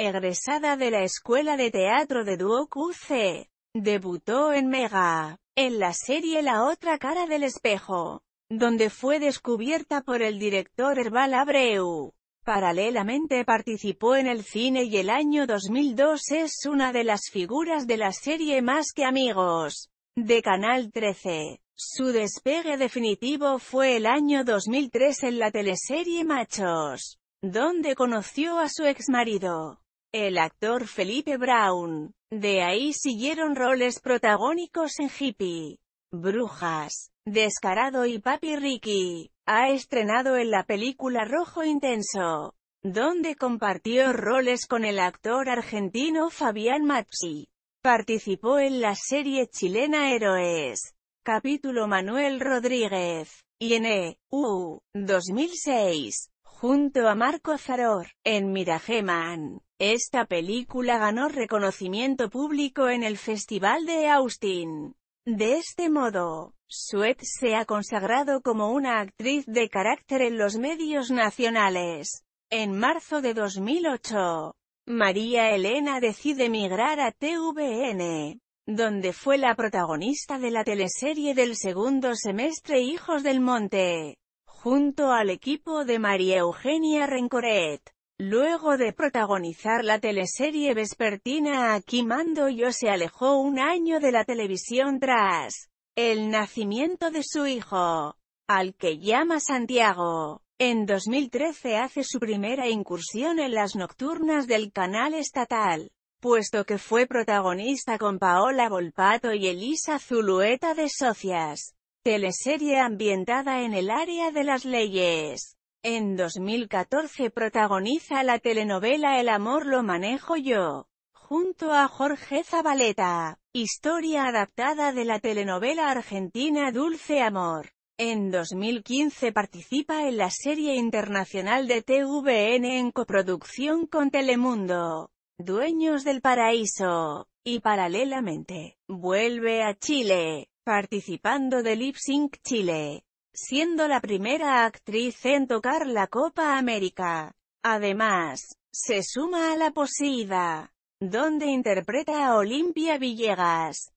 egresada de la Escuela de Teatro de Duoc UC. Debutó en Mega, en la serie La otra cara del espejo, donde fue descubierta por el director Herbal Abreu. Paralelamente participó en el cine y el año 2002 es una de las figuras de la serie Más que Amigos, de Canal 13. Su despegue definitivo fue el año 2003 en la teleserie Machos, donde conoció a su exmarido el actor Felipe Brown. De ahí siguieron roles protagónicos en Hippie, Brujas, Descarado y Papi Ricky. Ha estrenado en la película Rojo Intenso, donde compartió roles con el actor argentino Fabián Mazzi. Participó en la serie chilena Héroes, capítulo Manuel Rodríguez, y en E. U. 2006, junto a Marco Zaror, en Mirageman. Esta película ganó reconocimiento público en el Festival de Austin. De este modo, Suez se ha consagrado como una actriz de carácter en los medios nacionales. En marzo de 2008, María Elena decide emigrar a TVN, donde fue la protagonista de la teleserie del segundo semestre Hijos del Monte, junto al equipo de María Eugenia Rencoret. Luego de protagonizar la teleserie vespertina mando Yo se alejó un año de la televisión tras el nacimiento de su hijo, al que llama Santiago. En 2013 hace su primera incursión en las nocturnas del canal estatal, puesto que fue protagonista con Paola Volpato y Elisa Zulueta de Socias, teleserie ambientada en el área de las leyes. En 2014 protagoniza la telenovela El amor lo manejo yo, junto a Jorge Zabaleta, historia adaptada de la telenovela argentina Dulce Amor. En 2015 participa en la serie internacional de TVN en coproducción con Telemundo, Dueños del Paraíso, y paralelamente, vuelve a Chile, participando de Lip Sync Chile siendo la primera actriz en tocar la Copa América. Además, se suma a la Posida, donde interpreta a Olimpia Villegas.